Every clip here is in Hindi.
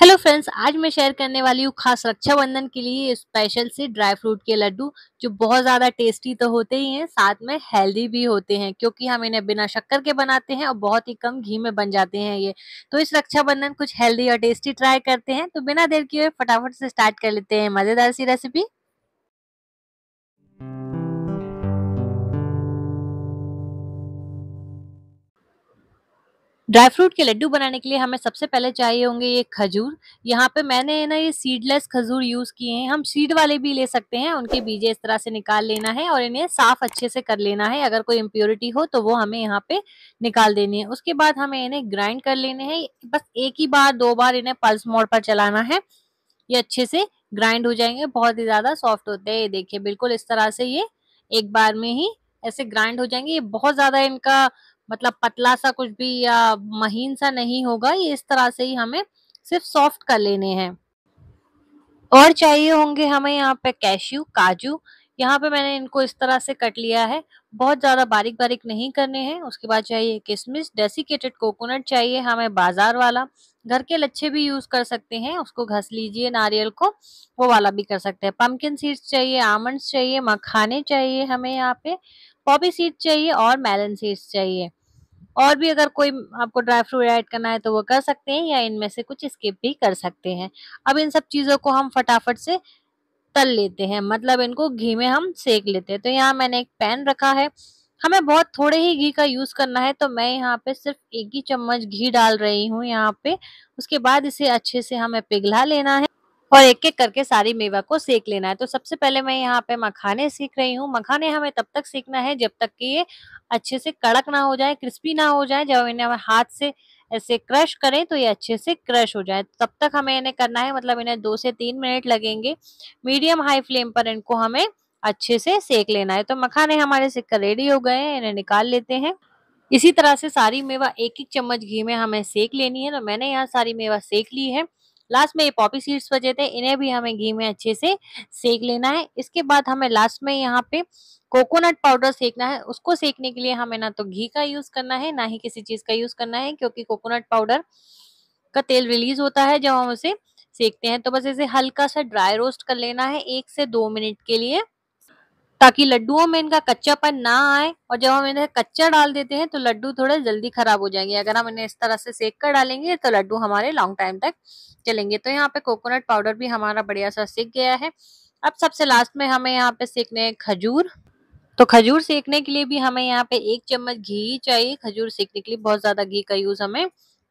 हेलो फ्रेंड्स आज मैं शेयर करने वाली हूँ खास रक्षाबंधन के लिए स्पेशल से ड्राई फ्रूट के लड्डू जो बहुत ज़्यादा टेस्टी तो होते ही हैं साथ में हेल्दी भी होते हैं क्योंकि हम इन्हें बिना शक्कर के बनाते हैं और बहुत ही कम घी में बन जाते हैं ये तो इस रक्षाबंधन कुछ हेल्दी और टेस्टी ट्राई करते हैं तो बिना देर किए फटाफट से स्टार्ट कर लेते हैं मज़ेदार सी रेसिपी ड्राई फ्रूट के लड्डू बनाने के लिए हमें सबसे पहले चाहिए होंगे ये खजूर यहाँ पे मैंने ना ये सीडलेस खजूर यूज़ किए हैं हम सीड वाले भी ले सकते हैं उनके बीजे इस तरह से निकाल लेना है और इन्हें साफ अच्छे से कर लेना है अगर कोई इम्प्योरिटी हो तो वो हमें यहाँ पे निकाल देनी है उसके बाद हमें इन्हें ग्राइंड कर लेने हैं बस एक ही बार दो बार इन्हें पल्स मोड पर चलाना है ये अच्छे से ग्राइंड हो जाएंगे बहुत ही ज़्यादा सॉफ्ट होते हैं ये देखिए बिल्कुल इस तरह से ये एक बार में ही ऐसे ग्राइंड हो जाएंगे ये बहुत ज़्यादा इनका मतलब पतला सा कुछ भी या महीन सा नहीं होगा ये इस तरह से ही हमें सिर्फ सॉफ्ट कर लेने हैं और चाहिए होंगे हमें यहाँ पे कैश्यू काजू यहाँ पे मैंने इनको इस तरह से कट लिया है बहुत ज़्यादा बारीक बारीक नहीं करने हैं उसके बाद चाहिए किशमिश डेसिकेटेड कोकोनट चाहिए हमें बाजार वाला घर के लच्छे भी यूज़ कर सकते हैं उसको घस लीजिए नारियल को वो वाला भी कर सकते हैं पम्पकिन सीड्स चाहिए आमंड्स चाहिए मखाने चाहिए हमें यहाँ पे पॉपी सीड्स चाहिए और मेलन सीड्स चाहिए और भी अगर कोई आपको ड्राई फ्रूट ऐड करना है तो वो कर सकते हैं या इनमें से कुछ स्किप भी कर सकते हैं अब इन सब चीज़ों को हम फटाफट से तल लेते हैं मतलब इनको घी में हम सेक लेते हैं तो यहाँ मैंने एक पैन रखा है हमें बहुत थोड़े ही घी का यूज़ करना है तो मैं यहाँ पे सिर्फ एक ही चम्मच घी डाल रही हूँ यहाँ पे उसके बाद इसे अच्छे से हमें पिघला लेना है और एक एक करके सारी मेवा को सेक लेना है तो सबसे पहले मैं यहाँ पे मखाने सीख रही हूँ मखाने हमें तब तक सीखना है जब तक कि ये अच्छे से कड़क ना हो जाए क्रिस्पी ना हो जाए जब इन्हें हमें हाथ से ऐसे क्रश करें तो ये अच्छे से क्रश हो जाए तब तक हमें इन्हें करना है मतलब इन्हें दो से तीन मिनट लगेंगे मीडियम हाई फ्लेम पर इनको हमें अच्छे से सेक लेना है तो मखाने हमारे सिक रेडी हो गए हैं इन्हें निकाल लेते हैं इसी तरह से सारी मेवा एक एक चम्मच घी में हमें सेक लेनी है तो मैंने यहाँ सारी मेवा सेक ली है लास्ट में ये पॉपी सीड्स बचे थे इन्हें भी हमें घी में अच्छे से सेक लेना है इसके बाद हमें लास्ट में यहाँ पे कोकोनट पाउडर सेकना है उसको सेकने के लिए हमें ना तो घी का यूज करना है ना ही किसी चीज का यूज करना है क्योंकि कोकोनट पाउडर का तेल रिलीज होता है जब हम उसे सेकते हैं तो बस इसे हल्का सा ड्राई रोस्ट कर लेना है एक से दो मिनट के लिए ताकि लड्डुओं में इनका कच्चापन ना आए और जब हम इन्हें कच्चा डाल देते हैं तो लड्डू थोड़े जल्दी खराब हो जाएंगे अगर हम इन्हें इस तरह से सेक कर डालेंगे तो लड्डू हमारे लॉन्ग टाइम तक चलेंगे तो यहाँ पे कोकोनट पाउडर भी हमारा बढ़िया सा सेक गया है अब सबसे लास्ट में हमें यहाँ पे सेकने हैं खजूर तो खजूर सेकने के लिए भी हमें यहाँ पे एक चम्मच घी चाहिए खजूर सेकने के लिए बहुत ज्यादा घी का यूज हमें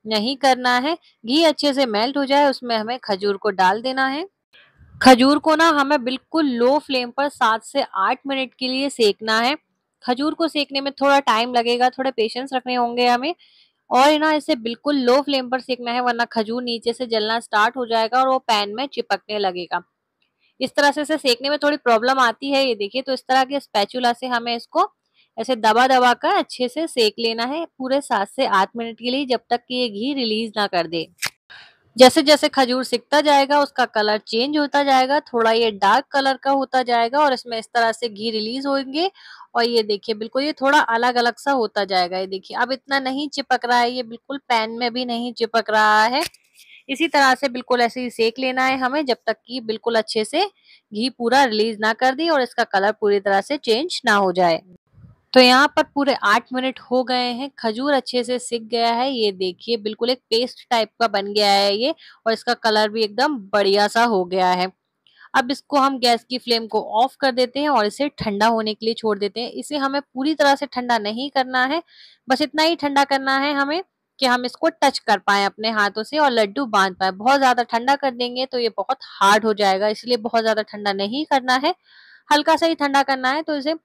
नहीं करना है घी अच्छे से मेल्ट हो जाए उसमें हमें खजूर को डाल देना है खजूर को ना हमें बिल्कुल लो फ्लेम पर सात से आठ मिनट के लिए सेकना है खजूर को सेकने में थोड़ा टाइम लगेगा थोड़े पेशेंस रखने होंगे हमें और ना इसे बिल्कुल लो फ्लेम पर सेकना है वरना खजूर नीचे से जलना स्टार्ट हो जाएगा और वो पैन में चिपकने लगेगा इस तरह से इसे सेकने में थोड़ी प्रॉब्लम आती है ये देखिए तो इस तरह के स्पैचुला से हमें इसको ऐसे दबा दबा कर अच्छे से सेक लेना है पूरे सात से आठ मिनट के लिए जब तक कि ये घी रिलीज ना कर दे जैसे जैसे खजूर सिकता जाएगा उसका कलर चेंज होता जाएगा थोड़ा ये डार्क कलर का होता जाएगा और इसमें इस तरह से घी रिलीज होंगे और ये देखिए बिल्कुल ये थोड़ा अलग अलग सा होता जाएगा ये देखिए अब इतना नहीं चिपक रहा है ये बिल्कुल पैन में भी नहीं चिपक रहा है इसी तरह से बिल्कुल ऐसे ही सेक लेना है हमें जब तक कि बिल्कुल अच्छे से घी पूरा रिलीज ना कर दी और इसका कलर पूरी तरह से चेंज ना हो जाए तो यहाँ पर पूरे आठ मिनट हो गए हैं खजूर अच्छे से सिक गया है ये देखिए बिल्कुल एक पेस्ट टाइप का बन गया है ये और इसका कलर भी एकदम बढ़िया सा हो गया है अब इसको हम गैस की फ्लेम को ऑफ कर देते हैं और इसे ठंडा होने के लिए छोड़ देते हैं इसे हमें पूरी तरह से ठंडा नहीं करना है बस इतना ही ठंडा करना है हमें कि हम इसको टच कर पाए अपने हाथों से और लड्डू बांध पाए बहुत ज्यादा ठंडा कर देंगे तो ये बहुत हार्ड हो जाएगा इसलिए बहुत ज्यादा ठंडा नहीं करना है हल्का सा ही ठंडा करना है तो इसे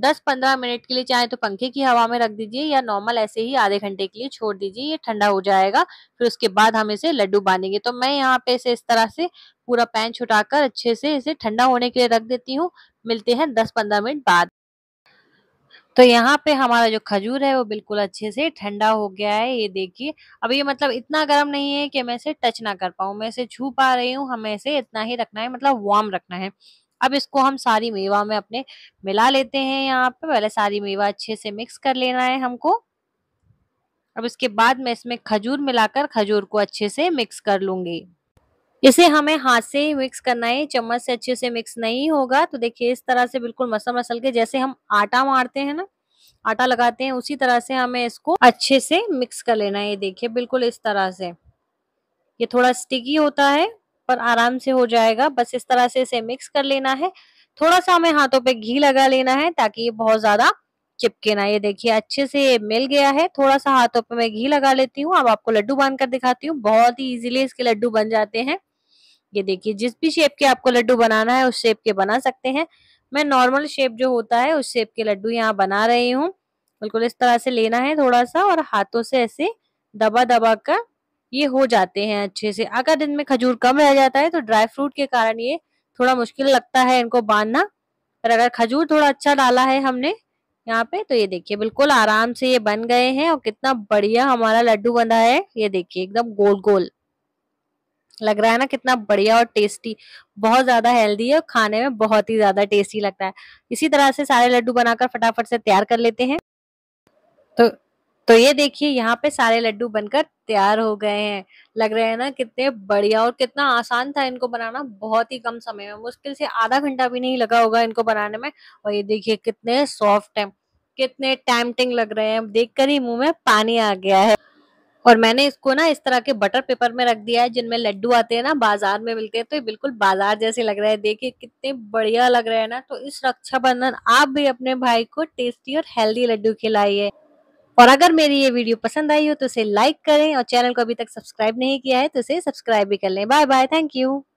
दस पंद्रह मिनट के लिए चाहे तो पंखे की हवा में रख दीजिए या नॉर्मल ऐसे ही आधे घंटे के लिए छोड़ दीजिए ये ठंडा हो जाएगा फिर उसके बाद हम इसे लड्डू बांधेंगे तो मैं यहाँ पे इसे इस तरह से पूरा पैन छुटाकर अच्छे से इसे ठंडा होने के लिए रख देती हूँ मिलते हैं दस पंद्रह मिनट बाद तो यहाँ पे हमारा जो खजूर है वो बिल्कुल अच्छे से ठंडा हो गया है ये देखिए अब ये मतलब इतना गर्म नहीं है कि मैं इसे टच ना कर पाऊँ मैं इसे छू पा रही हूँ हमें इसे इतना ही रखना है मतलब वार्म रखना है अब इसको हम सारी मेवा में अपने मिला लेते हैं यहाँ पे पहले सारी मेवा अच्छे से मिक्स कर लेना है हमको अब इसके बाद मैं इसमें खजूर मिलाकर खजूर को अच्छे से मिक्स कर लूंगी इसे हमें हाथ से ही मिक्स करना है चम्मच से अच्छे से मिक्स नहीं होगा तो देखिए इस तरह से बिल्कुल मसल मसल के जैसे हम आटा मारते हैं ना आटा लगाते हैं उसी तरह से हमें इसको अच्छे से मिक्स कर लेना है ये देखिए बिल्कुल इस तरह से ये थोड़ा स्टिकी होता है पर आराम से हो जाएगा बस इस तरह से इसे मिक्स कर लेना है थोड़ा सा हमें हाथों पे घी लगा लेना है ताकि ये बहुत ज्यादा चिपके ना ये देखिए अच्छे से ये मिल गया है थोड़ा सा हाथों पे मैं घी लगा लेती हूँ अब आपको लड्डू बांध कर दिखाती हूँ बहुत ही इजीली इसके लड्डू बन जाते हैं ये देखिए जिस भी शेप के आपको लड्डू बनाना है उस शेप के बना सकते हैं मैं नॉर्मल शेप जो होता है उस शेप के लड्डू यहाँ बना रही हूँ बिल्कुल इस तरह से लेना है थोड़ा सा और हाथों से ऐसे दबा दबा कर ये हो जाते हैं अच्छे से अगर दिन में खजूर कम रह जाता है तो ड्राई फ्रूट के कारण ये थोड़ा मुश्किल लगता है इनको बांधना पर अगर खजूर थोड़ा अच्छा डाला है हमने यहाँ पे तो ये देखिए बिल्कुल आराम से ये बन गए हैं और कितना बढ़िया हमारा लड्डू बना है ये देखिए एकदम गोल गोल लग रहा है ना कितना बढ़िया और टेस्टी बहुत ज्यादा हेल्दी है और खाने में बहुत ही ज्यादा टेस्टी लगता है इसी तरह से सारे लड्डू बनाकर फटाफट से तैयार कर लेते हैं तो तो ये देखिए यहाँ पे सारे लड्डू बनकर तैयार हो गए हैं लग रहे हैं ना कितने बढ़िया और कितना आसान था इनको बनाना बहुत ही कम समय में मुश्किल से आधा घंटा भी नहीं लगा होगा इनको बनाने में और ये देखिए कितने सॉफ्ट हैं कितने टैमटिंग लग रहे हैं देखकर ही मुंह में पानी आ गया है और मैंने इसको ना इस तरह के बटर पेपर में रख दिया है जिनमें लड्डू आते हैं ना बाजार में मिलते हैं तो ये बिल्कुल बाजार जैसे लग रहा है देखिए कितने बढ़िया लग रहे हैं ना तो इस रक्षाबंधन आप भी अपने भाई को टेस्टी और हेल्दी लड्डू खिलाइए और अगर मेरी ये वीडियो पसंद आई हो तो इसे लाइक करें और चैनल को अभी तक सब्सक्राइब नहीं किया है तो इसे सब्सक्राइब भी कर लें बाय बाय थैंक यू